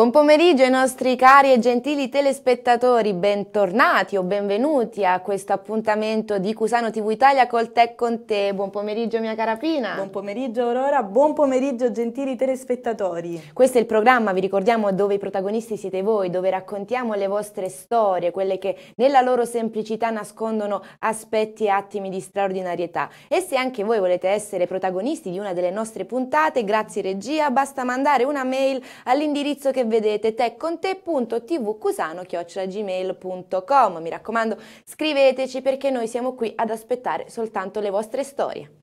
Buon pomeriggio ai nostri cari e gentili telespettatori, bentornati o benvenuti a questo appuntamento di Cusano TV Italia col Tech con te. Buon pomeriggio mia cara Pina. Buon pomeriggio Aurora, buon pomeriggio gentili telespettatori. Questo è il programma, vi ricordiamo, dove i protagonisti siete voi, dove raccontiamo le vostre storie, quelle che nella loro semplicità nascondono aspetti e attimi di straordinarietà. E se anche voi volete essere protagonisti di una delle nostre puntate, grazie regia, basta mandare una mail all'indirizzo che vedete tecconte.tvcusano.gmail.com Mi raccomando, scriveteci perché noi siamo qui ad aspettare soltanto le vostre storie.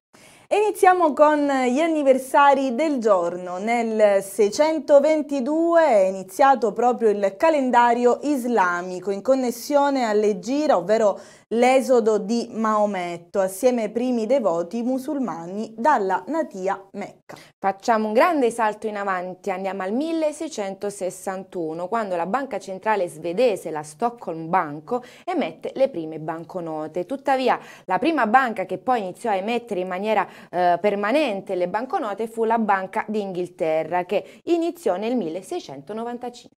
Iniziamo con gli anniversari del giorno. Nel 622 è iniziato proprio il calendario islamico in connessione alle gira, ovvero l'esodo di Maometto assieme ai primi devoti musulmani dalla natia Mecca. Facciamo un grande salto in avanti, andiamo al 1661, quando la banca centrale svedese, la Stockholm Banco, emette le prime banconote. Tuttavia, la prima banca che poi iniziò a emettere in maniera eh, permanente le banconote fu la Banca d'Inghilterra, che iniziò nel 1695.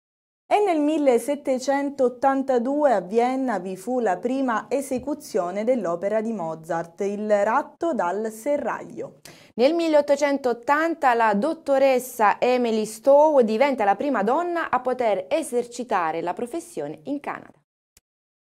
E nel 1782 a Vienna vi fu la prima esecuzione dell'opera di Mozart, Il ratto dal serraglio. Nel 1880 la dottoressa Emily Stowe diventa la prima donna a poter esercitare la professione in Canada.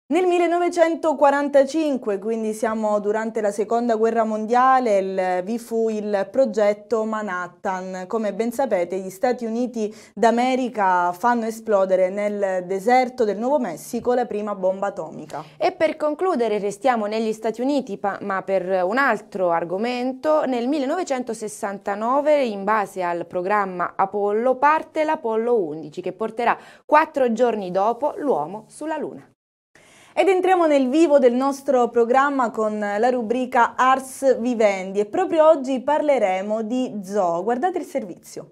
Nel 1945, quindi siamo durante la seconda guerra mondiale, il, vi fu il progetto Manhattan. Come ben sapete gli Stati Uniti d'America fanno esplodere nel deserto del Nuovo Messico la prima bomba atomica. E per concludere restiamo negli Stati Uniti, ma per un altro argomento, nel 1969 in base al programma Apollo parte l'Apollo 11 che porterà quattro giorni dopo l'uomo sulla Luna. Ed entriamo nel vivo del nostro programma con la rubrica Ars Vivendi e proprio oggi parleremo di zoo. Guardate il servizio.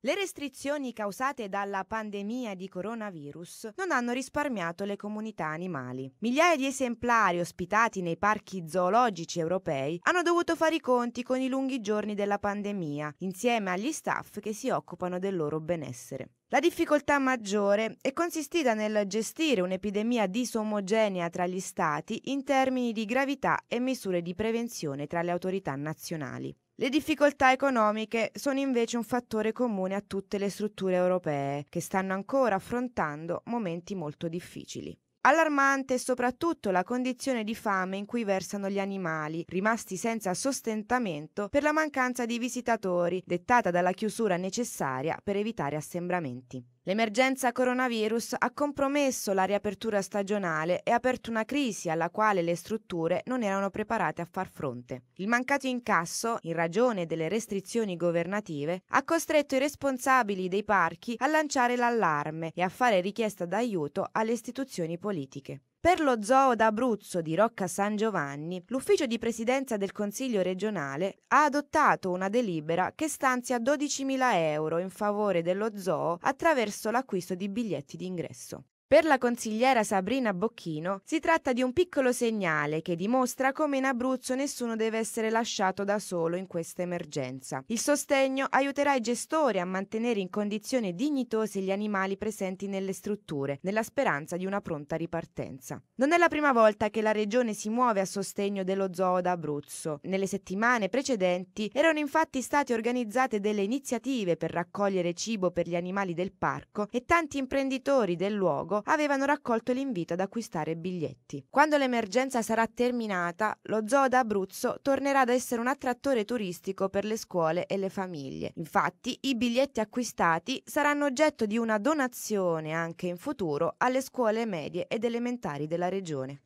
Le restrizioni causate dalla pandemia di coronavirus non hanno risparmiato le comunità animali. Migliaia di esemplari ospitati nei parchi zoologici europei hanno dovuto fare i conti con i lunghi giorni della pandemia, insieme agli staff che si occupano del loro benessere. La difficoltà maggiore è consistita nel gestire un'epidemia disomogenea tra gli stati in termini di gravità e misure di prevenzione tra le autorità nazionali. Le difficoltà economiche sono invece un fattore comune a tutte le strutture europee, che stanno ancora affrontando momenti molto difficili. Allarmante è soprattutto la condizione di fame in cui versano gli animali, rimasti senza sostentamento per la mancanza di visitatori, dettata dalla chiusura necessaria per evitare assembramenti. L'emergenza coronavirus ha compromesso la riapertura stagionale e aperto una crisi alla quale le strutture non erano preparate a far fronte. Il mancato incasso, in ragione delle restrizioni governative, ha costretto i responsabili dei parchi a lanciare l'allarme e a fare richiesta d'aiuto alle istituzioni politiche. Per lo zoo d'Abruzzo di Rocca San Giovanni, l'ufficio di presidenza del Consiglio regionale ha adottato una delibera che stanzia 12.000 euro in favore dello zoo attraverso l'acquisto di biglietti d'ingresso. Per la consigliera Sabrina Bocchino si tratta di un piccolo segnale che dimostra come in Abruzzo nessuno deve essere lasciato da solo in questa emergenza. Il sostegno aiuterà i gestori a mantenere in condizioni dignitose gli animali presenti nelle strutture, nella speranza di una pronta ripartenza. Non è la prima volta che la regione si muove a sostegno dello zoo d'Abruzzo. Nelle settimane precedenti erano infatti state organizzate delle iniziative per raccogliere cibo per gli animali del parco e tanti imprenditori del luogo Borgo avevano raccolto l'invito ad acquistare biglietti. Quando l'emergenza sarà terminata, lo zoo d'Abruzzo tornerà ad essere un attrattore turistico per le scuole e le famiglie. Infatti, i biglietti acquistati saranno oggetto di una donazione anche in futuro alle scuole medie ed elementari della regione.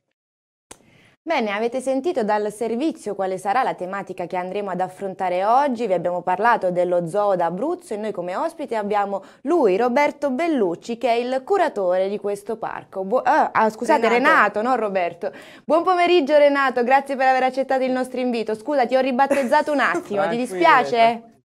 Bene, avete sentito dal servizio quale sarà la tematica che andremo ad affrontare oggi. Vi abbiamo parlato dello zoo d'Abruzzo e noi come ospite abbiamo lui, Roberto Bellucci, che è il curatore di questo parco. Bu ah, ah scusate, Renato. Renato, non Roberto. Buon pomeriggio Renato, grazie per aver accettato il nostro invito. Scusa, ti ho ribattezzato un attimo, ti dispiace?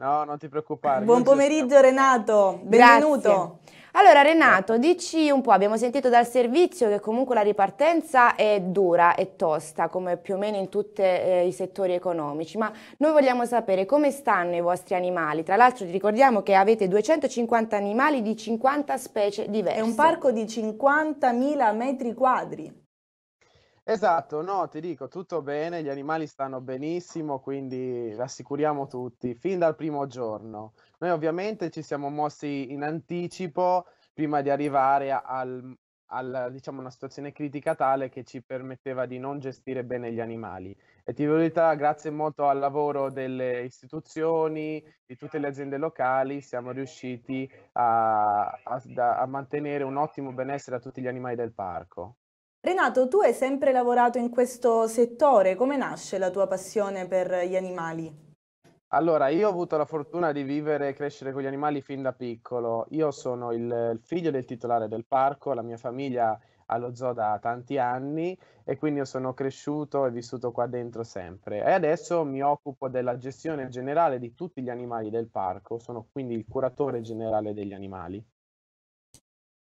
No, non ti preoccupare. Buon pomeriggio Renato, benvenuto. Grazie. Allora eh. Renato, dici un po', abbiamo sentito dal servizio che comunque la ripartenza è dura e tosta, come più o meno in tutti eh, i settori economici, ma noi vogliamo sapere come stanno i vostri animali. Tra l'altro ricordiamo che avete 250 animali di 50 specie diverse. È un parco di 50.000 metri quadri. Esatto, no, ti dico, tutto bene, gli animali stanno benissimo, quindi rassicuriamo tutti, fin dal primo giorno. Noi ovviamente ci siamo mossi in anticipo prima di arrivare al, al, diciamo, una situazione critica tale che ci permetteva di non gestire bene gli animali. E ti verità, grazie molto al lavoro delle istituzioni, di tutte le aziende locali, siamo riusciti a, a, a mantenere un ottimo benessere a tutti gli animali del parco. Renato, tu hai sempre lavorato in questo settore, come nasce la tua passione per gli animali? Allora, io ho avuto la fortuna di vivere e crescere con gli animali fin da piccolo. Io sono il figlio del titolare del parco, la mia famiglia allo zoo da tanti anni e quindi io sono cresciuto e vissuto qua dentro sempre. E adesso mi occupo della gestione generale di tutti gli animali del parco, sono quindi il curatore generale degli animali.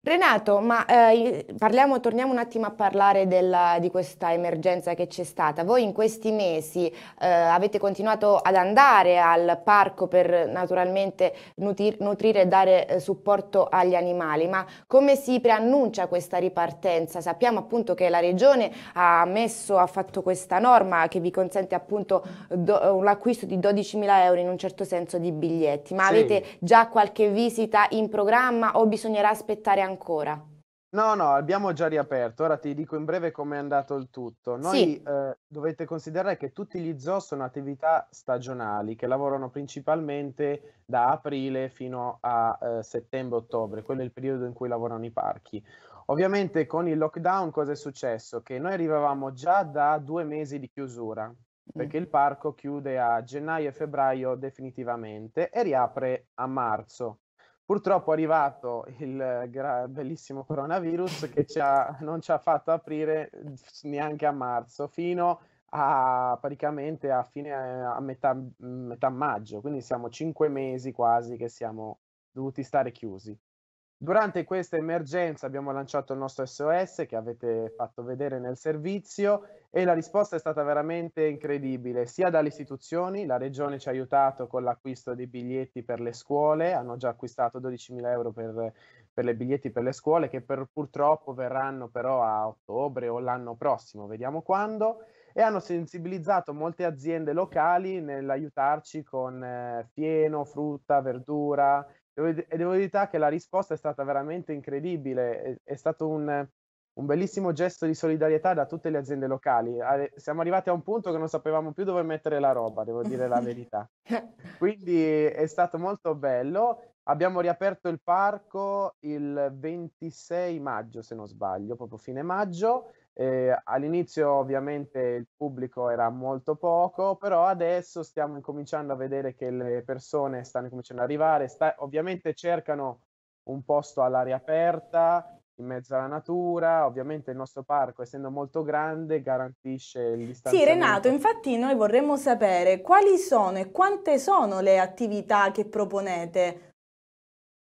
Renato, ma eh, parliamo, torniamo un attimo a parlare della, di questa emergenza che c'è stata. Voi in questi mesi eh, avete continuato ad andare al parco per naturalmente nutri nutrire e dare eh, supporto agli animali, ma come si preannuncia questa ripartenza? Sappiamo appunto che la Regione ha messo, ha fatto questa norma che vi consente appunto l'acquisto di 12.000 euro in un certo senso di biglietti, ma sì. avete già qualche visita in programma o bisognerà aspettare ancora? ancora? No, no, abbiamo già riaperto. Ora ti dico in breve come è andato il tutto. Noi sì. eh, dovete considerare che tutti gli zoo sono attività stagionali che lavorano principalmente da aprile fino a eh, settembre-ottobre, quello è il periodo in cui lavorano i parchi. Ovviamente con il lockdown cosa è successo? Che noi arrivavamo già da due mesi di chiusura, mm. perché il parco chiude a gennaio e febbraio definitivamente e riapre a marzo. Purtroppo è arrivato il gra- bellissimo coronavirus che ci ha, non ci ha fatto aprire neanche a marzo, fino a praticamente a, fine, a metà, metà maggio, quindi siamo cinque mesi quasi che siamo dovuti stare chiusi. Durante questa emergenza abbiamo lanciato il nostro SOS che avete fatto vedere nel servizio e la risposta è stata veramente incredibile, sia dalle istituzioni, la regione ci ha aiutato con l'acquisto dei biglietti per le scuole, hanno già acquistato 12.000 euro per, per i biglietti per le scuole che per, purtroppo verranno però a ottobre o l'anno prossimo, vediamo quando, e hanno sensibilizzato molte aziende locali nell'aiutarci con eh, fieno, frutta, verdura, Devo, devo dire che la risposta è stata veramente incredibile, è, è stato un, un bellissimo gesto di solidarietà da tutte le aziende locali. Siamo arrivati a un punto che non sapevamo più dove mettere la roba, devo dire la verità. Quindi è stato molto bello. Abbiamo riaperto il parco il 26 maggio, se non sbaglio, proprio fine maggio. Eh, all'inizio ovviamente il pubblico era molto poco, però adesso stiamo incominciando a vedere che le persone stanno cominciando ad arrivare, sta, ovviamente cercano un posto all'aria aperta, in mezzo alla natura, ovviamente il nostro parco essendo molto grande garantisce il distanziamento. Sì Renato, infatti noi vorremmo sapere quali sono e quante sono le attività che proponete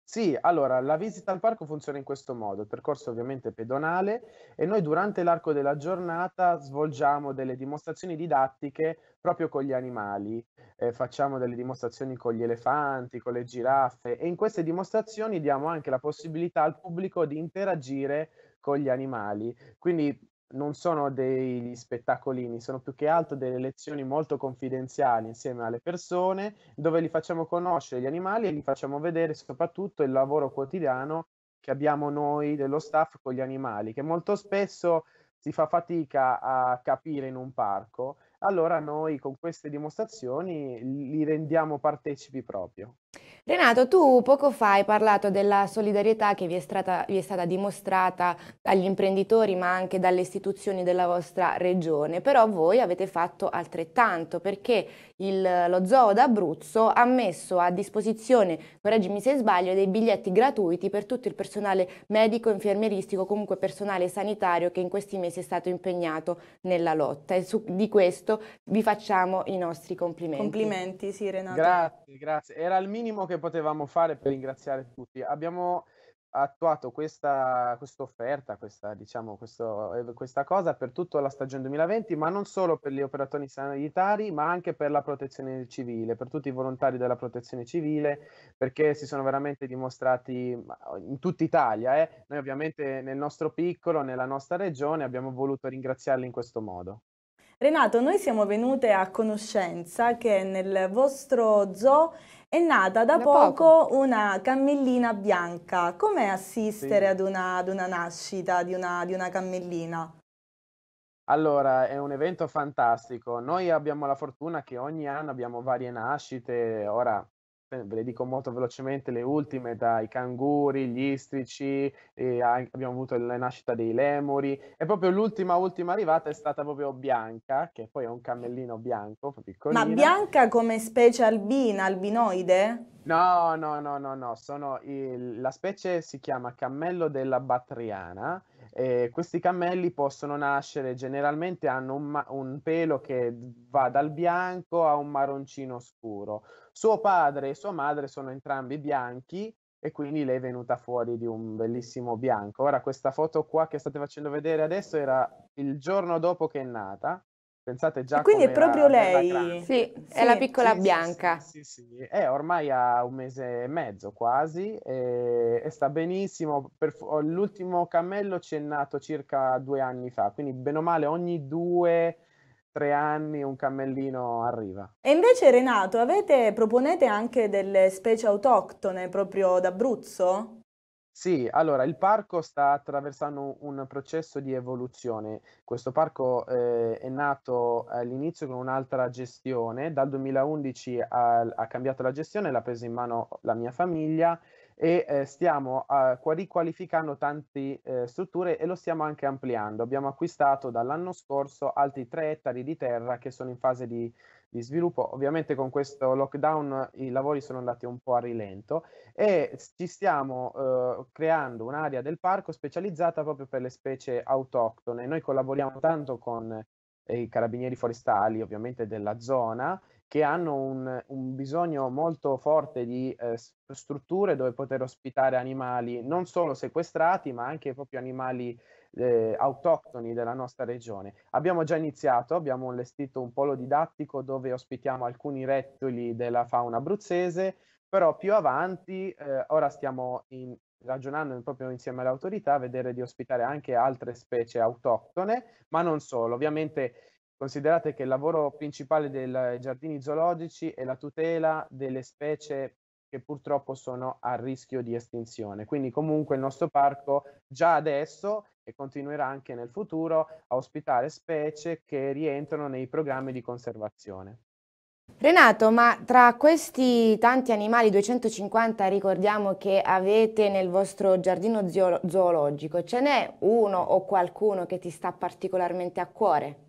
sì, allora la visita al parco funziona in questo modo, il percorso ovviamente è pedonale e noi durante l'arco della giornata svolgiamo delle dimostrazioni didattiche proprio con gli animali, eh, facciamo delle dimostrazioni con gli elefanti, con le giraffe e in queste dimostrazioni diamo anche la possibilità al pubblico di interagire con gli animali, quindi non sono degli spettacolini, sono più che altro delle lezioni molto confidenziali insieme alle persone, dove li facciamo conoscere gli animali e li facciamo vedere soprattutto il lavoro quotidiano che abbiamo noi dello staff con gli animali, che molto spesso si fa fatica a capire in un parco. Allora noi con queste dimostrazioni li rendiamo partecipi proprio. Renato, tu poco fa hai parlato della solidarietà che vi è, strata, vi è, stata dimostrata dagli imprenditori ma anche dalle istituzioni della vostra regione, però voi avete fatto altrettanto perché il, lo zoo d'Abruzzo ha messo a disposizione, correggimi se sbaglio, dei biglietti gratuiti per tutto il personale medico, infermieristico, comunque personale sanitario che in questi mesi è stato impegnato nella lotta e su, di questo vi facciamo i nostri complimenti. Complimenti, sì Renato. Grazie, grazie. Era il minimo minimo che potevamo fare per ringraziare tutti. Abbiamo attuato questa, offerta, questa, diciamo, eh, questa cosa per tutta la stagione 2020, ma non solo per gli operatori sanitari, ma anche per la protezione civile, per tutti i volontari della protezione civile, perché si sono veramente dimostrati in tutta Italia. Eh? Noi ovviamente nel nostro piccolo, nella nostra regione, abbiamo voluto ringraziarli in questo modo. Renato, noi siamo venute a conoscenza che nel vostro zoo è nata da, da poco, poco, una cammellina bianca. Com'è assistere sì. ad, una, ad, una, nascita di una, di una cammellina? Allora, è un evento fantastico. Noi abbiamo la fortuna che ogni anno abbiamo varie nascite. Ora eh, ve le dico molto velocemente le ultime, dai canguri, gli istrici, abbiamo avuto la nascita dei lemuri e proprio l'ultima ultima arrivata è stata proprio Bianca, che poi è un cammellino bianco, piccolino. Ma Bianca come specie albina, albinoide? No, no, no, no, no, sono il, la specie si chiama cammello della battriana eh, questi cammelli possono nascere, generalmente hanno un, ma- un, pelo che va dal bianco a un marroncino scuro. Suo padre e sua madre sono entrambi bianchi e quindi lei è venuta fuori di un bellissimo bianco. Ora questa foto qua che state facendo vedere adesso era il giorno dopo che è nata Pensate già quindi è proprio lei. Sì, è la piccola sì, bianca. Sì, sì, È ormai ha un mese e mezzo quasi e, e sta benissimo. Per, oh, l'ultimo cammello ci è nato circa due anni fa, quindi bene o male ogni due tre anni un cammellino arriva. E invece Renato, avete, proponete anche delle specie autoctone proprio d'Abruzzo? Sì, allora il parco sta attraversando un processo di evoluzione. Questo parco eh, è nato all'inizio con un'altra gestione, dal 2011 ha, ha cambiato la gestione, l'ha presa in mano la mia famiglia e eh, stiamo eh, riqualificando tante eh, strutture e lo stiamo anche ampliando. Abbiamo acquistato dall'anno scorso altri 3 ettari di terra che sono in fase di, di sviluppo. Ovviamente con questo lockdown i lavori sono andati un po' a rilento e ci stiamo eh, creando un'area del parco specializzata proprio per le specie autoctone. Noi collaboriamo tanto con eh, i carabinieri forestali ovviamente della zona che hanno un, un bisogno molto forte di eh, strutture dove poter ospitare animali non solo sequestrati, ma anche proprio animali eh, autoctoni della nostra regione. Abbiamo già iniziato, abbiamo allestito un polo didattico dove ospitiamo alcuni rettili della fauna abruzzese, però più avanti, eh, ora stiamo in, ragionando proprio insieme alle autorità, a vedere di ospitare anche altre specie autoctone, ma non solo. Ovviamente Considerate che il lavoro principale dei eh, giardini zoologici è la tutela delle specie che purtroppo sono a rischio di estinzione. Quindi comunque il nostro parco già adesso e continuerà anche nel futuro a ospitare specie che rientrano nei programmi di conservazione. Renato, ma tra questi tanti animali, 250 ricordiamo che avete nel vostro giardino zoologico, ce n'è uno o qualcuno che ti sta particolarmente a cuore?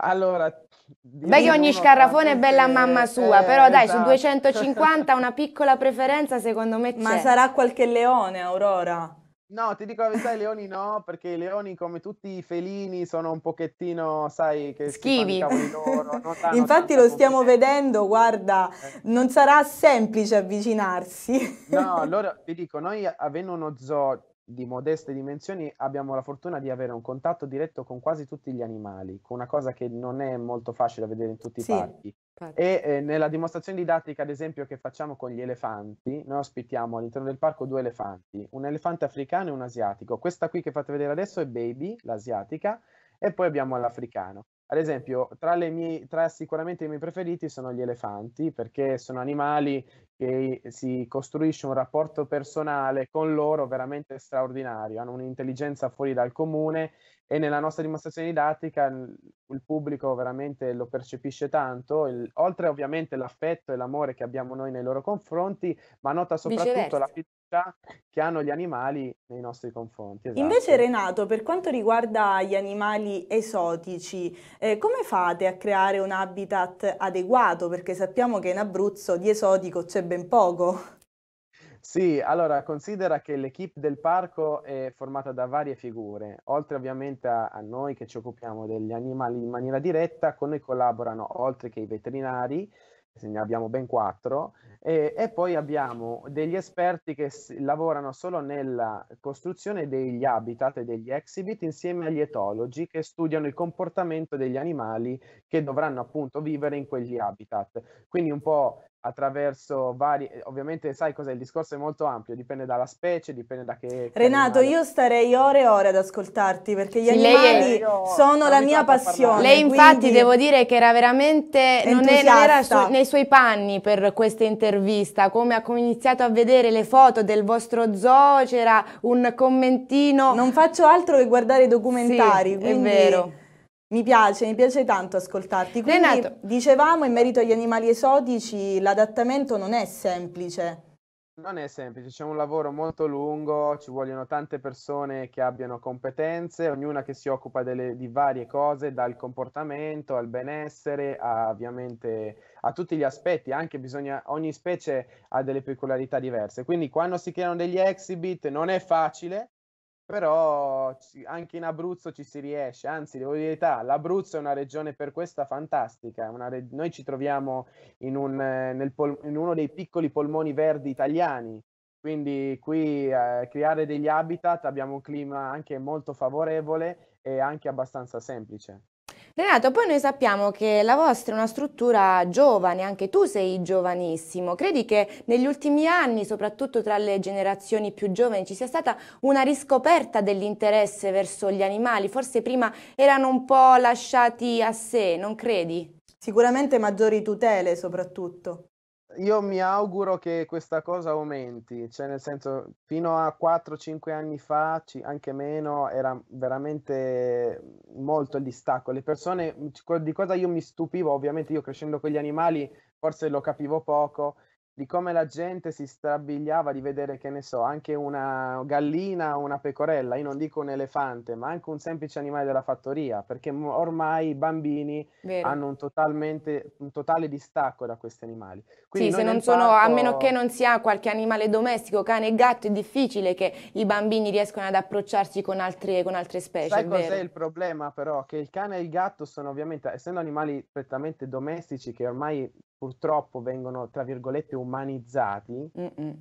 Allora, Beh che ogni scarrafone è bella a mamma sua, eh, però dai, esatto. su 250 una piccola preferenza secondo me c'è. Ma sarà qualche leone, Aurora? No, ti dico la verità, i leoni no, perché i leoni come tutti i felini sono un pochettino, sai, che schivi. Loro, Infatti lo stiamo vedendo, guarda, eh. non sarà semplice avvicinarsi. no, allora ti dico, noi avendo uno zoo di modeste dimensioni abbiamo la fortuna di avere un contatto diretto con quasi tutti gli animali, con una cosa che non è molto facile da vedere in tutti sì, i parchi. E eh, nella dimostrazione didattica, ad esempio, che facciamo con gli elefanti, noi ospitiamo all'interno del parco due elefanti, un elefante africano e un asiatico. Questa qui che fate vedere adesso è Baby, l'asiatica, e poi abbiamo l'africano. Ad esempio, tra, mie, tra, sicuramente i miei preferiti sono gli elefanti, perché sono animali che si costruisce un rapporto personale con loro veramente straordinario, hanno un'intelligenza fuori dal comune e nella nostra dimostrazione didattica il pubblico veramente lo percepisce tanto, il, oltre ovviamente l'affetto e l'amore che abbiamo noi nei loro confronti, ma nota soprattutto la fiducia che hanno gli animali nei nostri confronti. Esatto. Invece Renato, per quanto riguarda gli animali esotici, eh, come fate a creare un habitat adeguato? Perché sappiamo che in Abruzzo di esotico c'è ben poco. Sì, allora considera che l'equipe del parco è formata da varie figure, oltre ovviamente a, a, noi che ci occupiamo degli animali in maniera diretta, con noi collaborano oltre che i veterinari, ne abbiamo ben quattro, e, e poi abbiamo degli esperti che s- lavorano solo nella costruzione degli habitat e degli exhibit insieme agli etologi che studiano il comportamento degli animali che dovranno appunto vivere in quegli habitat. Quindi un po' attraverso vari eh, ovviamente sai cos'è il discorso è molto ampio dipende dalla specie dipende da che Renato io starei ore e ore ad ascoltarti perché gli sì, animali sono la mia passione lei infatti devo dire che era veramente non era su, nei suoi panni per questa intervista come ha iniziato a vedere le foto del vostro zoo c'era un commentino non faccio altro che guardare i documentari sì, quindi... è vero mi piace, mi piace tanto ascoltarti. Quindi Renato. dicevamo in merito agli animali esotici l'adattamento non è semplice. Non è semplice, c'è un lavoro molto lungo, ci vogliono tante persone che abbiano competenze, ognuna che si occupa delle, di varie cose, dal comportamento al benessere, a, ovviamente a tutti gli aspetti, anche bisogna, ogni specie ha delle peculiarità diverse, quindi quando si creano degli exhibit non è facile, però anche in Abruzzo ci si riesce, anzi devo dire l'Abruzzo è una regione per questa fantastica, re... noi ci troviamo in, un, eh, pol... in, uno dei piccoli polmoni verdi italiani, quindi qui eh, creare degli habitat abbiamo un clima anche molto favorevole e anche abbastanza semplice. Renato, poi noi sappiamo che la vostra è una struttura giovane, anche tu sei giovanissimo. Credi che negli ultimi anni, soprattutto tra le generazioni più giovani, ci sia stata una riscoperta dell'interesse verso gli animali? Forse prima erano un po' lasciati a sé, non credi? Sicuramente maggiori tutele soprattutto. Io mi auguro che questa cosa aumenti, cioè nel senso fino a 4-5 anni fa, anche meno, era veramente molto il distacco. Le persone, di cosa io mi stupivo, ovviamente io crescendo con gli animali forse lo capivo poco, di come la gente si strabigliava di vedere, che ne so, anche una gallina o una pecorella, io non dico un elefante, ma anche un semplice animale della fattoria, perché ormai i bambini Vero. hanno un, un, totale distacco da questi animali. Quindi sì, se non sono, parco... a meno che non si ha qualche animale domestico, cane e gatto, è difficile che i bambini riescano ad approcciarsi con altre, con altre specie. Sai cos'è il problema però? Che il cane e il gatto sono ovviamente, essendo animali prettamente domestici, che ormai purtroppo vengono, tra virgolette, umanizzati,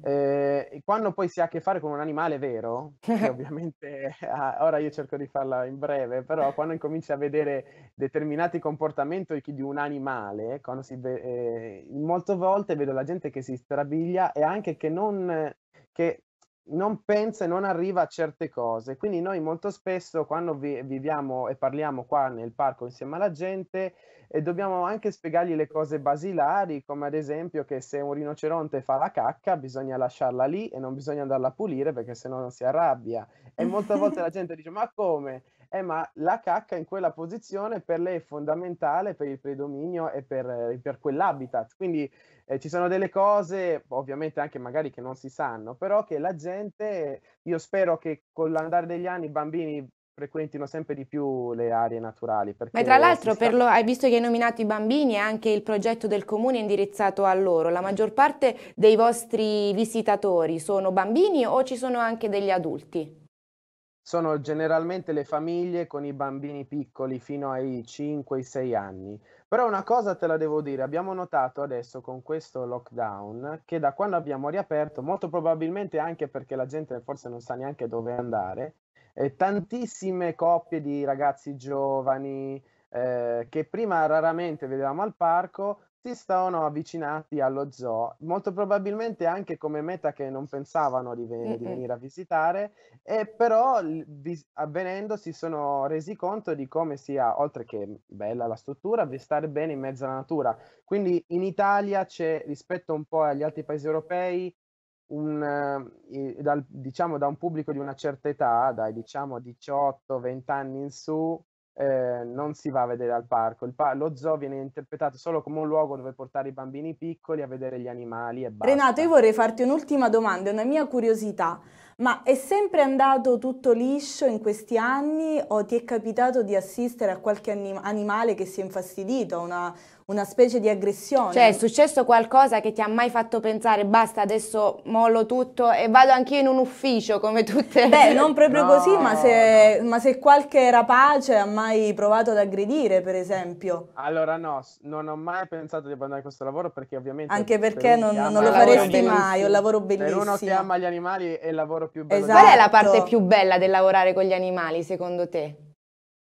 eh, quando poi si ha a che fare con un animale vero, che ovviamente, ah, ora io cerco di farla in breve, però quando incominci a vedere determinati comportamenti di un animale, quando si, eh, molte volte vedo la gente che si strabiglia e anche che non... Che non pensa e non arriva a certe cose. Quindi noi molto spesso quando vi, viviamo e parliamo qua nel parco insieme alla gente eh, dobbiamo anche spiegargli le cose basilari, come ad esempio che se un rinoceronte fa la cacca bisogna lasciarla lì e non bisogna andarla a pulire perché sennò non si arrabbia. E molte volte la gente dice ma come? Eh, ma la cacca in quella posizione per lei è fondamentale per il predominio e per, eh, per quell'habitat. Quindi eh, ci sono delle cose, ovviamente anche magari che non si sanno, però che la gente, io spero che con l'andare degli anni i bambini frequentino sempre di più le aree naturali. Ma tra l'altro, sta... lo, hai visto che hai nominato i bambini, e anche il progetto del comune è indirizzato a loro. La maggior parte dei vostri visitatori sono bambini o ci sono anche degli adulti? sono generalmente le famiglie con i bambini piccoli fino ai 5-6 anni. Però una cosa te la devo dire, abbiamo notato adesso con questo lockdown che da quando abbiamo riaperto, molto probabilmente anche perché la gente forse non sa neanche dove andare, eh, tantissime coppie di ragazzi giovani eh, che prima raramente vedevamo al parco si sono avvicinati allo zoo, molto probabilmente anche come meta che non pensavano di, ven- di venire a visitare, e però vi- avvenendo si sono resi conto di come sia, oltre che bella la struttura, di stare bene in mezzo alla natura. Quindi in Italia c'è, rispetto un po' agli altri paesi europei, un, eh, dal, diciamo da un pubblico di una certa età, dai diciamo 18-20 anni in su, eh, non si va a vedere al parco. Pa- lo zoo viene interpretato solo come un luogo dove portare i bambini piccoli a vedere gli animali e basta. Renato, io vorrei farti un'ultima domanda, una mia curiosità. Ma è sempre andato tutto liscio in questi anni o ti è capitato di assistere a qualche anim- animale che si è infastidito, una, una specie di aggressione. Cioè è successo qualcosa che ti ha mai fatto pensare basta adesso mollo tutto e vado anch'io in un ufficio come tutte. le... Beh non proprio no. così ma se, ma se qualche rapace ha mai provato ad aggredire per esempio. Allora no, non ho mai pensato di abbandonare questo lavoro perché ovviamente... Anche perché non, non, lo faresti mai, è un lavoro bellissimo. Per uno che ama gli animali è il lavoro più bello. Esatto. Qual è la parte più bella del lavorare con gli animali secondo te?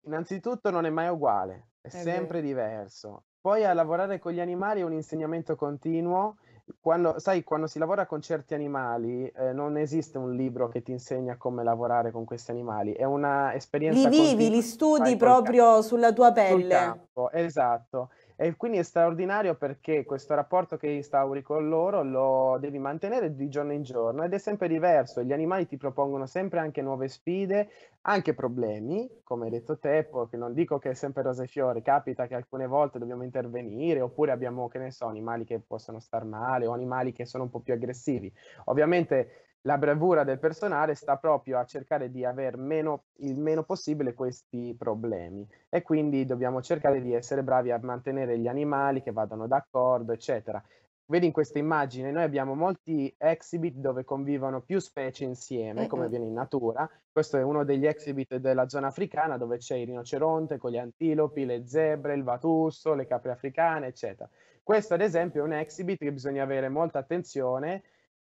Innanzitutto non è mai uguale, è, sempre diverso. Poi a lavorare con gli animali è un insegnamento continuo. Quando, sai, quando si lavora con certi animali, eh, non esiste un libro che ti insegna come lavorare con questi animali, è un'esperienza. Li vivi, li studi proprio sulla tua pelle. Esatto. E quindi è straordinario perché questo rapporto che instauri con loro lo devi mantenere di giorno in giorno ed è sempre diverso. Gli animali ti propongono sempre anche nuove sfide, anche problemi, come hai detto te, che non dico che è sempre rose e fiori, capita che alcune volte dobbiamo intervenire oppure abbiamo, che ne so, animali che possono star male o animali che sono un po' più aggressivi. Ovviamente la bravura del personale sta proprio a cercare di avere meno, il meno possibile questi problemi e quindi dobbiamo cercare di essere bravi a mantenere gli animali che vadano d'accordo, eccetera. Vedi in questa immagine, noi abbiamo molti exhibit dove convivono più specie insieme, come avviene in natura. Questo è uno degli exhibit della zona africana dove c'è il rinoceronte con gli antilopi, le zebre, il vatusso, le capre africane, eccetera. Questo ad esempio è un exhibit che bisogna avere molta attenzione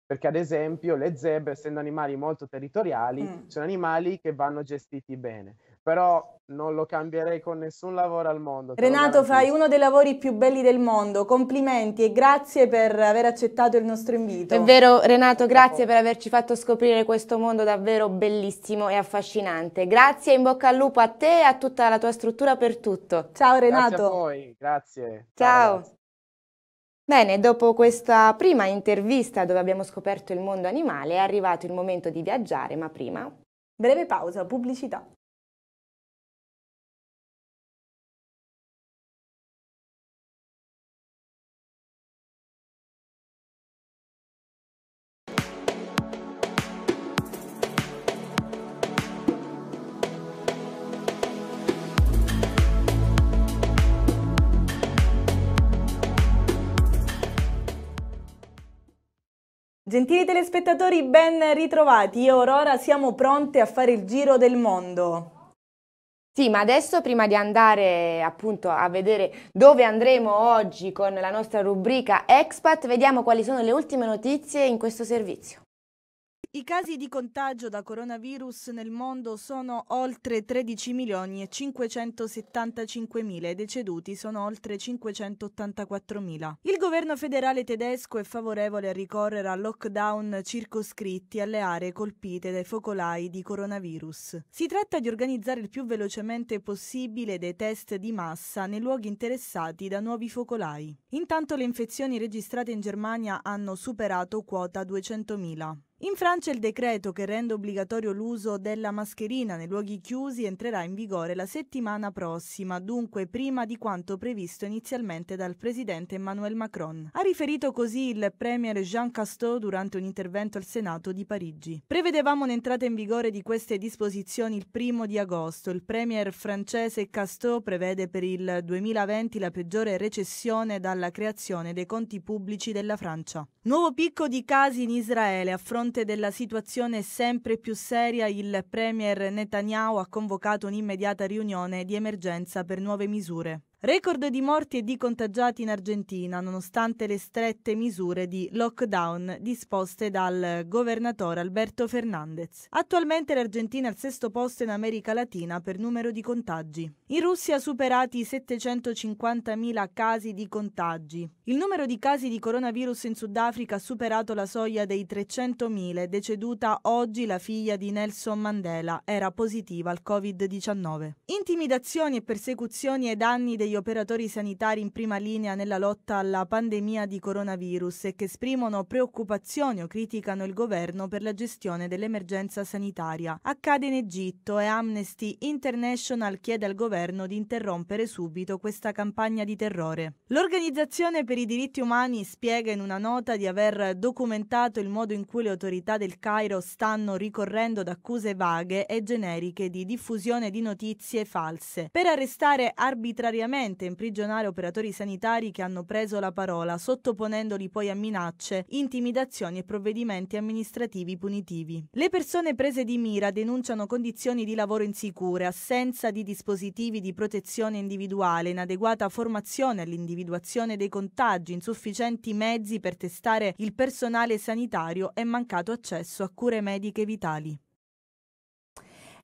perché ad esempio le zebre, essendo animali molto territoriali, mm. sono animali che vanno gestiti bene. Però non lo cambierei con nessun lavoro al mondo. Renato, fai uno dei lavori più belli del mondo. Complimenti e grazie per aver accettato il nostro invito. È vero, Renato, grazie per averci fatto scoprire questo mondo davvero bellissimo e affascinante. Grazie, in bocca al lupo a te e a tutta la tua struttura per tutto. Ciao Renato. Grazie a voi, grazie. Ciao. Ciao. Bene, dopo questa prima intervista dove abbiamo scoperto il mondo animale è arrivato il momento di viaggiare, ma prima... Breve pausa, pubblicità. Gentili telespettatori, ben ritrovati. Io e Aurora siamo pronte a fare il giro del mondo. Sì, ma adesso prima di andare appunto a vedere dove andremo oggi con la nostra rubrica Expat, vediamo quali sono le ultime notizie in questo servizio. I casi di contagio da coronavirus nel mondo sono oltre 13 milioni e 575 mila e deceduti sono oltre 584 mila. Il governo federale tedesco è favorevole a ricorrere a lockdown circoscritti alle aree colpite dai focolai di coronavirus. Si tratta di organizzare il più velocemente possibile dei test di massa nei luoghi interessati da nuovi focolai. Intanto le infezioni registrate in Germania hanno superato quota 200.000. In Francia il decreto che rende obbligatorio l'uso della mascherina nei luoghi chiusi entrerà in vigore la settimana prossima, dunque prima di quanto previsto inizialmente dal presidente Emmanuel Macron. Ha riferito così il premier Jean Casteau durante un intervento al Senato di Parigi. Prevedevamo un'entrata in vigore di queste disposizioni il primo di agosto. Il premier francese Casteau prevede per il 2020 la peggiore recessione dalla creazione dei conti pubblici della Francia. Nuovo picco di casi in Israele affronta fronte della situazione sempre più seria, il Premier Netanyahu ha convocato un'immediata riunione di emergenza per nuove misure. Record di morti e di contagiati in Argentina nonostante le strette misure di lockdown disposte dal governatore Alberto Fernandez. Attualmente l'Argentina è al sesto posto in America Latina per numero di contagi. In Russia superati i 750.000 casi di contagi. Il numero di casi di coronavirus in Sudafrica ha superato la soglia dei 300.000. Deceduta oggi la figlia di Nelson Mandela era positiva al Covid-19. Intimidazioni e persecuzioni e danni dei degli operatori sanitari in prima linea nella lotta alla pandemia di coronavirus e che esprimono preoccupazioni o criticano il governo per la gestione dell'emergenza sanitaria. Accade in Egitto e Amnesty International chiede al governo di interrompere subito questa campagna di terrore. L'Organizzazione per i diritti umani spiega in una nota di aver documentato il modo in cui le autorità del Cairo stanno ricorrendo ad accuse vaghe e generiche di diffusione di notizie false per arrestare arbitrariamente inutilmente imprigionare operatori sanitari che hanno preso la parola, sottoponendoli poi a minacce, intimidazioni e provvedimenti amministrativi punitivi. Le persone prese di mira denunciano condizioni di lavoro insicure, assenza di dispositivi di protezione individuale, inadeguata formazione all'individuazione dei contagi, insufficienti mezzi per testare il personale sanitario e mancato accesso a cure mediche vitali.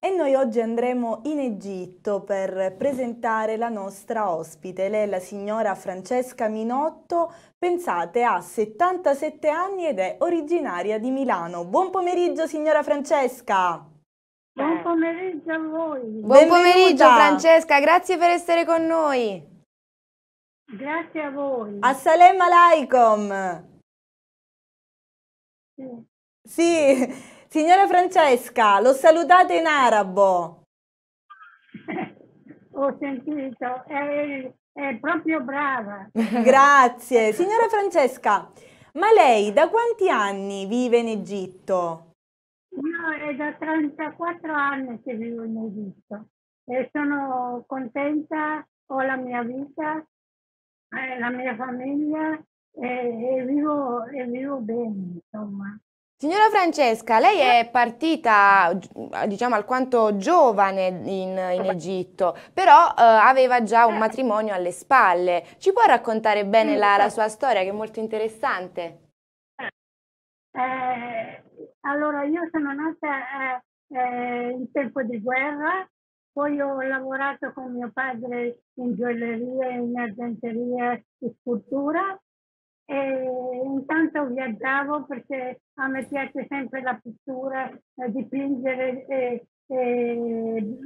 E noi oggi andremo in Egitto per presentare la nostra ospite. Lei è la signora Francesca Minotto, pensate ha 77 anni ed è originaria di Milano. Buon pomeriggio signora Francesca! Buon pomeriggio a voi! Buon Benvenuta. pomeriggio Francesca, grazie per essere con noi! Grazie a voi! Assalamu alaikum! Sì. sì. Signora Francesca, lo salutate in arabo. Ho sentito, è, è proprio brava. Grazie. Signora Francesca, ma lei da quanti anni vive in Egitto? Io è da 34 anni che vivo in Egitto e sono contenta, ho la mia vita, eh, la mia famiglia e, e, vivo, e vivo bene, insomma. Signora Francesca, lei è partita diciamo alquanto giovane in, in Egitto, però eh, aveva già un eh. matrimonio alle spalle. Ci può raccontare bene mm. la, la sua storia che è molto interessante? Eh, eh allora, io sono nata eh, eh, in tempo di guerra, poi ho lavorato con mio padre in gioielleria, in argenteria e scultura e intanto viaggiavo perché a me piace sempre la pittura, eh, dipingere e, e,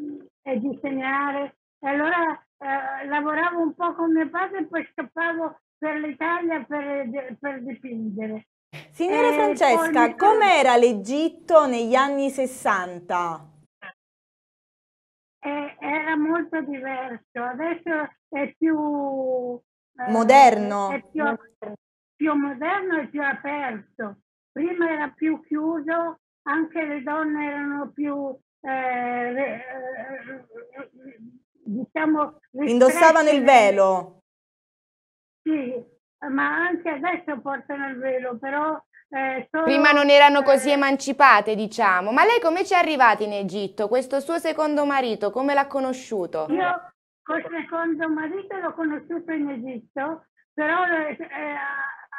e disegnare. E allora eh, lavoravo un po' con mio padre e poi scappavo per l'Italia per, per dipingere. Signora Francesca, mi... com'era l'Egitto negli anni 60? Eh, era molto diverso, adesso è più eh, moderno. È più, più moderno e più aperto. Prima era più chiuso, anche le donne erano più eh, re, eh, diciamo indossavano il velo. Sì, ma anche adesso portano il velo, però eh, solo... Prima non erano così emancipate, diciamo. Ma lei come ci è arrivata in Egitto? Questo suo secondo marito, come l'ha conosciuto? Io col secondo marito l'ho conosciuto in Egitto, però eh, eh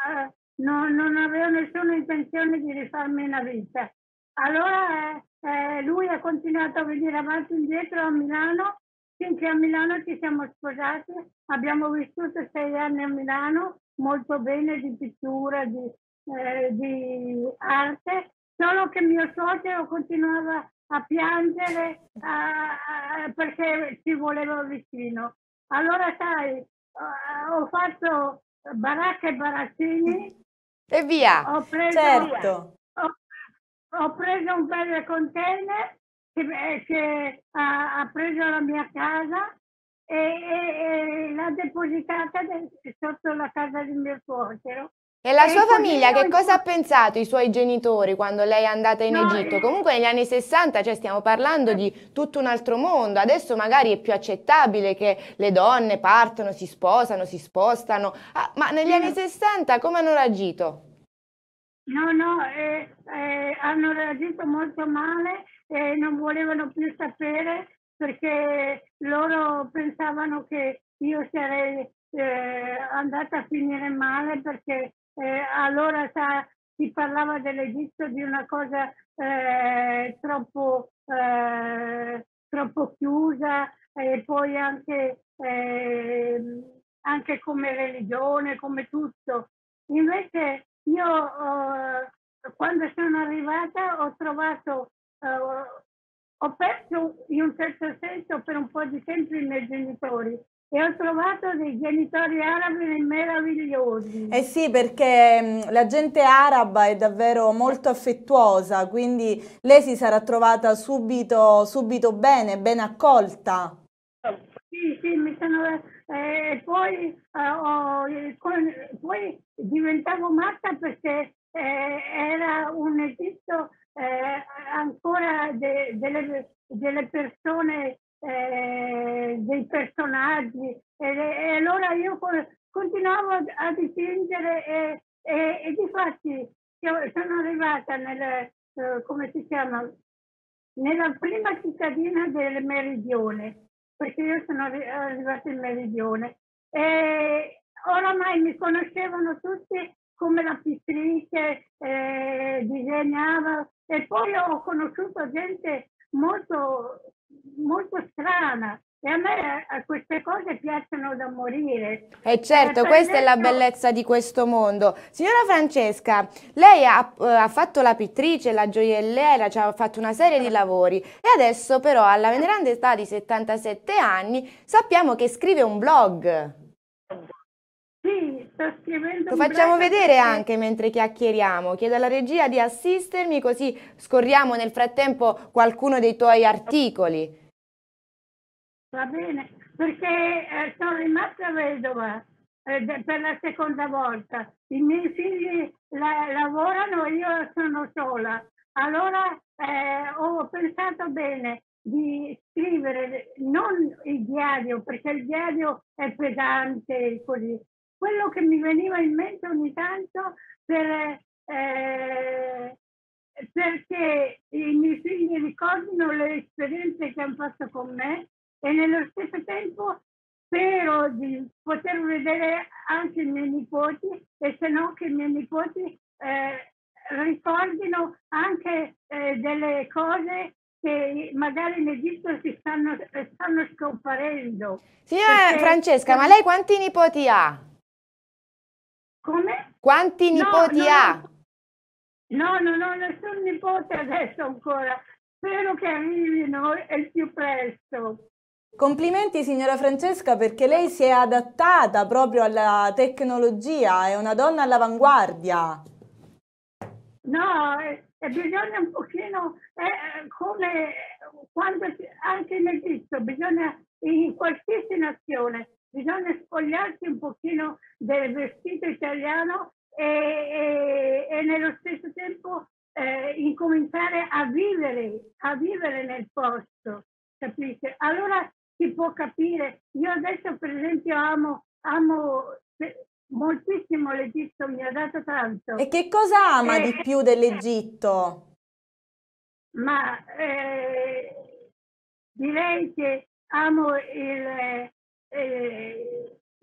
eh, non, avevo nessuna intenzione di rifarmi una vita. Allora eh, lui ha continuato a venire avanti e indietro a Milano, finché a Milano ci siamo sposati, abbiamo vissuto sei anni a Milano, molto bene di pittura, di, eh, di arte, solo che mio suocero continuava a piangere uh, perché ci voleva vicino. Allora sai, ho fatto Baracca e baraccini E via. Ho preso, certo. ho, ho preso un bel container che, eh, che ha, ha, preso la mia casa e, e, e l'ha depositata sotto la casa di mio suocero e la e sua famiglia che cosa ha pensato i suoi genitori quando lei è andata in no, Egitto? Comunque negli anni 60 cioè, stiamo parlando di tutto un altro mondo, adesso magari è più accettabile che le donne partano, si sposano, si spostano, ah, ma negli sì. anni 60 come hanno reagito? No, no, eh, eh, hanno reagito molto male e non volevano più sapere perché loro pensavano che io sarei eh, andata a finire male perché eh, allora sa, si parlava dell'Egitto di una cosa eh, troppo, eh, troppo, chiusa e poi anche, ehm, anche, come religione, come tutto. Invece io eh, quando sono arrivata ho trovato, eh, ho perso in un certo senso per un po' di tempo i miei genitori e ho trovato dei genitori arabi meravigliosi. Eh sì, perché mm, la gente araba è davvero molto affettuosa, quindi lei si sarà trovata subito, subito bene, ben accolta. Sì, sì, mi sono... Eh, poi, eh, oh, con, poi diventavo matta perché eh, era un Egitto eh, ancora de, delle, delle persone eh, dei personaggi e, e, allora io continuavo a dipingere e, e, e di fatti sono arrivata nel, eh, come si chiama, nella prima cittadina del meridione, perché io sono arrivata in meridione e oramai mi conoscevano tutti come la pittrice, eh, disegnava e poi ho conosciuto gente molto molto strana. E a me eh, queste cose piacciono da morire. E eh, certo, eh, questa è la bellezza di questo mondo. Signora Francesca, lei ha, ha fatto la pittrice, la gioielliera, cioè ha fatto una serie di lavori e adesso però alla veneranda età di 77 anni sappiamo che scrive un blog. Sì, sto scrivendo. Lo facciamo vedere anche mentre chiacchieriamo. Chiedo alla regia di assistermi così scorriamo nel frattempo qualcuno dei tuoi articoli. Va bene, perché eh, sono rimasta vedova eh, per la seconda volta. I miei figli la, lavorano e io sono sola. Allora eh, ho pensato bene di scrivere non il diario, perché il diario è pesante così, quello che mi veniva in mente ogni tanto per, eh, perché i miei figli ricordino le esperienze che hanno fatto con me e nello stesso tempo spero di poter vedere anche i miei nipoti e se no che i miei nipoti eh, ricordino anche eh, delle cose che magari in Egitto si stanno, stanno scomparendo. Signora Francesca, ma lei quanti nipoti ha? Come? Quanti nipoti no, ha? No, non ho nessun nipote adesso ancora. Spero che arrivino il più presto. Complimenti signora Francesca perché lei si è adattata proprio alla tecnologia, è una donna all'avanguardia. No, eh, eh bisogna un pochino, eh, eh come quando, anche in Egitto, bisogna in qualsiasi nazione bisogna spogliarsi un pochino del vestito italiano e, e, e nello stesso tempo eh, incominciare a vivere, a vivere nel posto, capite? Allora si può capire, io adesso per esempio amo, amo moltissimo l'Egitto, mi ha dato tanto. E che cosa ama eh, di più dell'Egitto? Ma eh, direi che amo il, eh,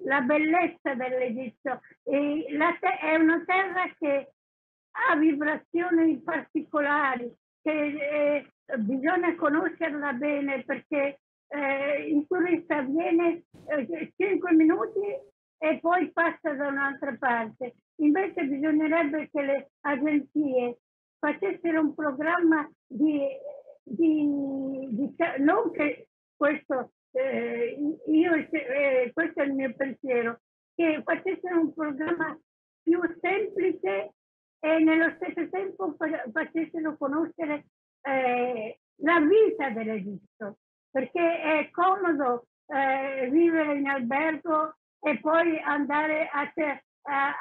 la bellezza dell'Egitto. Te- è una terra che ha vibrazioni particolari, che eh, bisogna conoscerla bene perché eh, il turista viene 5 eh, minuti e poi passa da un'altra parte. Invece bisognerebbe che le agenzie facessero un programma di, di, di non che questo eh, io, eh, questo è il mio pensiero, che facessero un programma più semplice e nello stesso tempo facessero conoscere eh, la vita dell'Egitto, perché è comodo eh, vivere in albergo e poi andare a, a,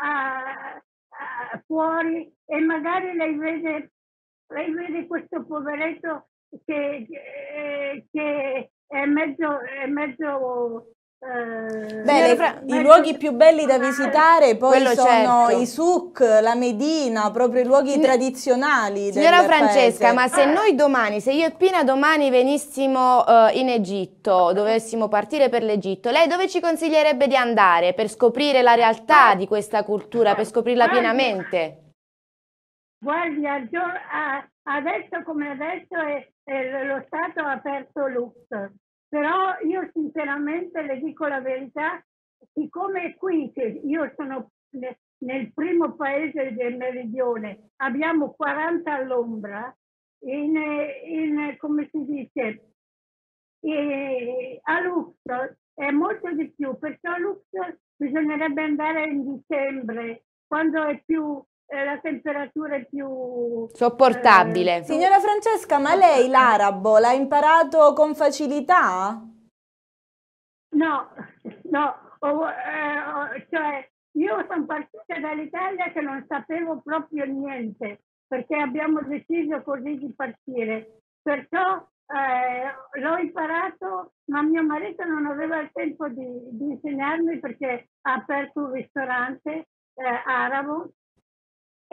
a, fuori e magari lei vede, lei vede questo poveretto che, eh, che è mezzo, è mezzo eh, Beh, le, i luoghi più belli da visitare poi sono certo. i souk, la Medina, proprio i luoghi Sin... tradizionali. Signora Francesca, paese. ma se noi domani, se io e Pina domani venissimo uh, in Egitto, dovessimo partire per l'Egitto, lei dove ci consiglierebbe di andare per scoprire la realtà di questa cultura, per scoprirla pienamente? Guardi, a, Adesso come adesso è, è lo Stato ha aperto Lux, però io sinceramente le dico la verità, siccome qui che io sono nel primo paese del meridione, abbiamo 40 all'ombra, in, in, come si dice, e a Lux è molto di più, perciò a Lux bisognerebbe andare in dicembre, quando è più la temperatura è più sopportabile. Eh, Signora Francesca, ma lei l'arabo l'ha imparato con facilità? No, no, oh, eh, cioè io sono partita dall'Italia che non sapevo proprio niente perché abbiamo deciso così di partire. Perciò eh, l'ho imparato, ma mio marito non aveva il tempo di, di insegnarmi perché ha aperto un ristorante eh, arabo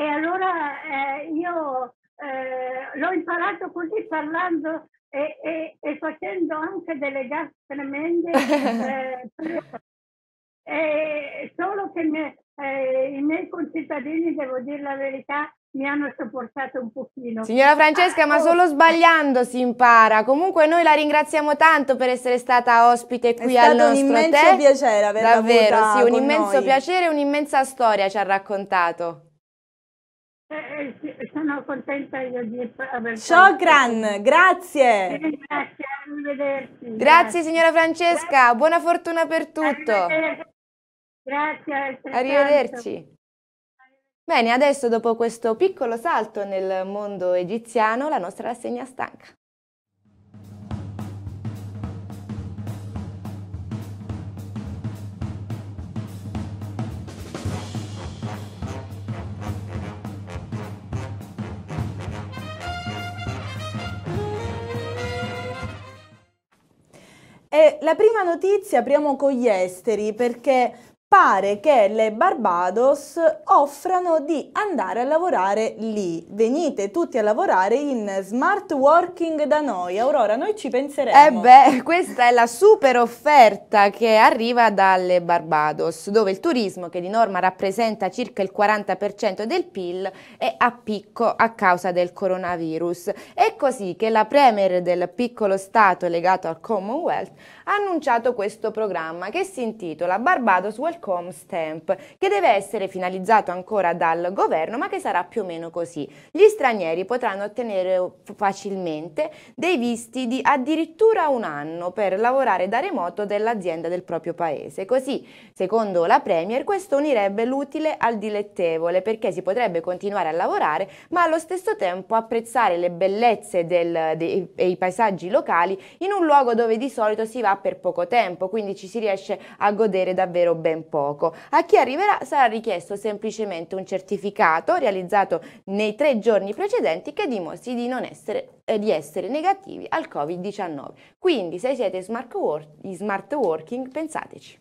e allora eh, io eh, l'ho imparato così parlando e, e, e, facendo anche delle gas tremende. Eh, eh, solo che me, eh, i miei concittadini, devo dire la verità, mi hanno sopportato un pochino. Signora Francesca, ah, ma oh. solo sbagliando si impara. Comunque noi la ringraziamo tanto per essere stata ospite qui al nostro tè. È stato un immenso piacere averla Davvero, sì, un immenso noi. piacere e un'immensa storia ci ha raccontato. Eh, eh, sono contenta io di aver Shogran, grazie. grazie, arrivederci. Grazie, signora Francesca, grazie. buona fortuna per tutto. Grazie. Arrivederci. Bene, adesso dopo questo piccolo salto nel mondo egiziano, la nostra rassegna stanca. E la prima notizia apriamo con gli esteri perché pare che le Barbados offrano di andare a lavorare lì. Venite tutti a lavorare in smart working da noi. Aurora, noi ci penseremo. Eh beh, questa è la super offerta che arriva dalle Barbados, dove il turismo, che di norma rappresenta circa il 40% del PIL, è a picco a causa del coronavirus. È così che la premier del piccolo stato legato al Commonwealth ha annunciato questo programma che si intitola Barbados Welcome Stamp, che deve essere finalizzato ancora dal governo ma che sarà più o meno così. Gli stranieri potranno ottenere facilmente dei visti di addirittura un anno per lavorare da remoto dell'azienda del proprio paese. Così, secondo la Premier, questo unirebbe l'utile al dilettevole perché si potrebbe continuare a lavorare ma allo stesso tempo apprezzare le bellezze del, dei, e i paesaggi locali in un luogo dove di solito si va per poco tempo, quindi ci si riesce a godere davvero ben poco. A chi arriverà sarà richiesto semplicemente un certificato realizzato nei tre giorni precedenti che dimostri di non essere eh, di essere negativi al Covid-19. Quindi se siete smart, work, smart working pensateci.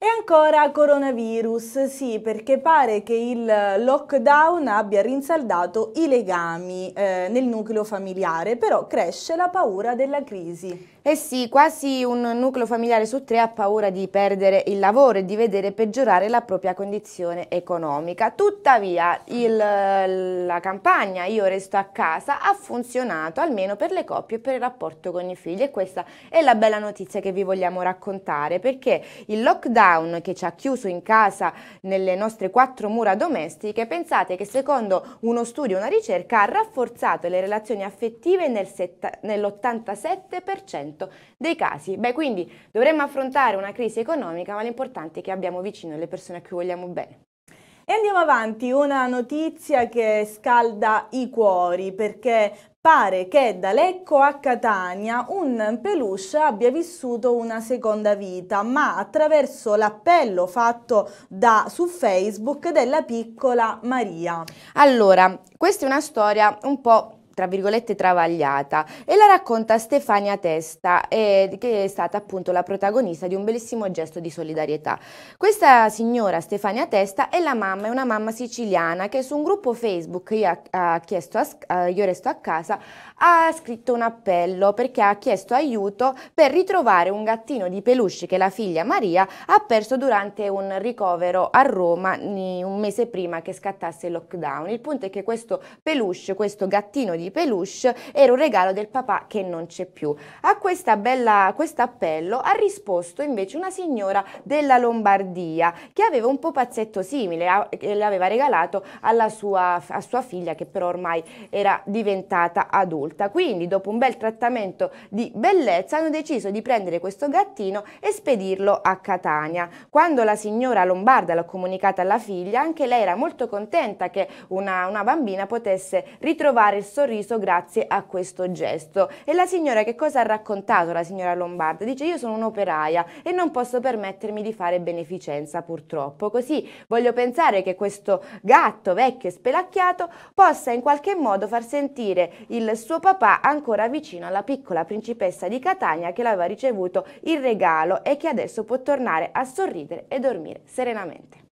E ancora coronavirus, sì, perché pare che il lockdown abbia rinsaldato i legami eh, nel nucleo familiare, però cresce la paura della crisi. Eh sì, quasi un nucleo familiare su tre ha paura di perdere il lavoro e di vedere peggiorare la propria condizione economica. Tuttavia il, la campagna Io resto a casa ha funzionato almeno per le coppie e per il rapporto con i figli e questa è la bella notizia che vi vogliamo raccontare perché il lockdown che ci ha chiuso in casa nelle nostre quattro mura domestiche pensate che secondo uno studio, una ricerca ha rafforzato le relazioni affettive nel nell'87% 10% dei casi. Beh, quindi dovremmo affrontare una crisi economica, ma l'importante è che abbiamo vicino le persone a cui vogliamo bene. E andiamo avanti, una notizia che scalda i cuori perché pare che da Lecco a Catania un peluche abbia vissuto una seconda vita, ma attraverso l'appello fatto da, su Facebook della piccola Maria. Allora, questa è una storia un po' tra virgolette travagliata e la racconta Stefania Testa eh, che è stata appunto la protagonista di un bellissimo gesto di solidarietà. Questa signora Stefania Testa è la mamma, è una mamma siciliana che su un gruppo Facebook io, ha chiesto a, eh, io resto a casa ha scritto un appello perché ha chiesto aiuto per ritrovare un gattino di peluche che la figlia Maria ha perso durante un ricovero a Roma un mese prima che scattasse il lockdown. Il punto è che questo peluche, questo gattino di di peluche era un regalo del papà che non c'è più. A questa bella, questo appello ha risposto invece una signora della Lombardia che aveva un pupazzetto simile, a, che l'aveva regalato alla sua, a sua figlia che però ormai era diventata adulta. Quindi dopo un bel trattamento di bellezza hanno deciso di prendere questo gattino e spedirlo a Catania. Quando la signora Lombarda l'ha comunicata alla figlia, anche lei era molto contenta che una, una bambina potesse ritrovare il sorriso sorriso grazie a questo gesto. E la signora che cosa ha raccontato la signora Lombarda? Dice io sono un'operaia e non posso permettermi di fare beneficenza purtroppo. Così voglio pensare che questo gatto vecchio e spelacchiato possa in qualche modo far sentire il suo papà ancora vicino alla piccola principessa di Catania che l'aveva ricevuto il regalo e che adesso può tornare a sorridere e dormire serenamente.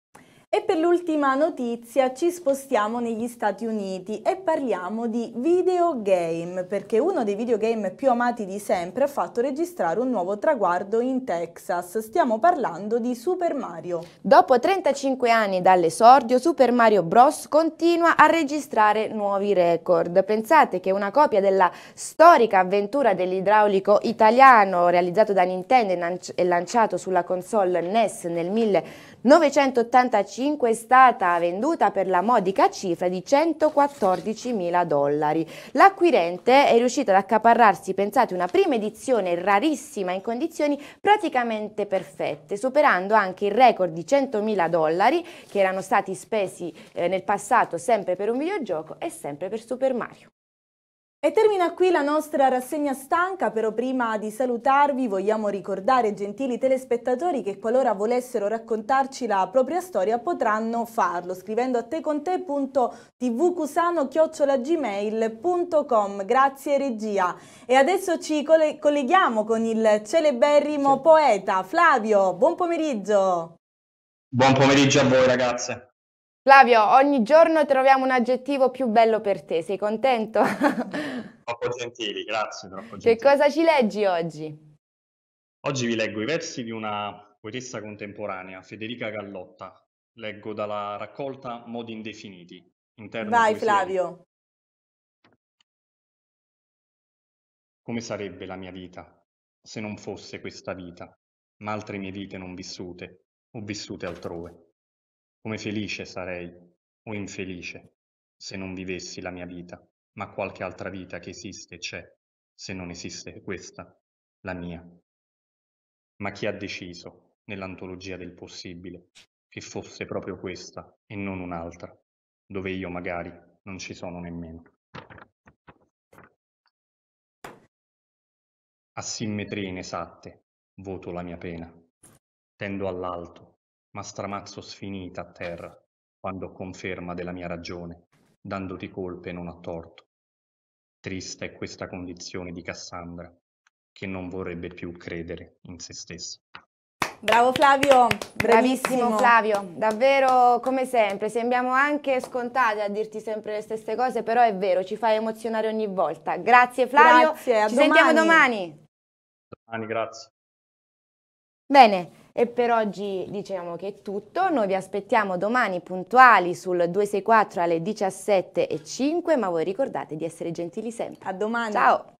E per l'ultima notizia ci spostiamo negli Stati Uniti e parliamo di videogame, perché uno dei videogame più amati di sempre ha fatto registrare un nuovo traguardo in Texas. Stiamo parlando di Super Mario. Dopo 35 anni dall'esordio, Super Mario Bros. continua a registrare nuovi record. Pensate che una copia della storica avventura dell'idraulico italiano realizzato da Nintendo e lanciato sulla console NES nel 1990 985 è stata venduta per la modica cifra di 114 mila dollari. L'acquirente è riuscito ad accaparrarsi, pensate, una prima edizione rarissima in condizioni praticamente perfette, superando anche il record di 100 mila dollari che erano stati spesi eh, nel passato sempre per un videogioco e sempre per Super Mario. E termina qui la nostra rassegna stanca, però prima di salutarvi vogliamo ricordare gentili telespettatori che qualora volessero raccontarci la propria storia potranno farlo scrivendo a teconte.tvcusano.gmail.com Grazie regia. E adesso ci colleghiamo con il celeberrimo poeta Flavio, buon pomeriggio! Buon pomeriggio a voi ragazze! Flavio, ogni giorno troviamo un aggettivo più bello per te, sei contento? troppo gentili, grazie, troppo gentili. Che cosa ci leggi oggi? Oggi vi leggo i versi di una poetessa contemporanea, Federica Gallotta. Leggo dalla raccolta Modi indefiniti. Vai Flavio. Come sarebbe la mia vita se non fosse questa vita, ma altre mie vite non vissute o vissute altrove? Come felice sarei, o infelice, se non vivessi la mia vita, ma qualche altra vita che esiste c'è, se non esiste questa, la mia. Ma chi ha deciso, nell'antologia del possibile, che fosse proprio questa e non un'altra, dove io magari non ci sono nemmeno? Asimmetrie inesatte, voto la mia pena. Tendo all'alto, ma stramazzo sfinita a terra, quando conferma della mia ragione, dandoti colpe non a torto. Trista è questa condizione di Cassandra, che non vorrebbe più credere in se stessa. Bravo Flavio, bravissimo Flavio, davvero come sempre, sembriamo anche scontate a dirti sempre le stesse cose, però è vero, ci fai emozionare ogni volta. Grazie Flavio, Grazie, ci domani. sentiamo domani. Domani, grazie. Bene. E per oggi diciamo che è tutto, noi vi aspettiamo domani puntuali sul 264 alle 17.05, ma voi ricordate di essere gentili sempre. A domani. Ciao.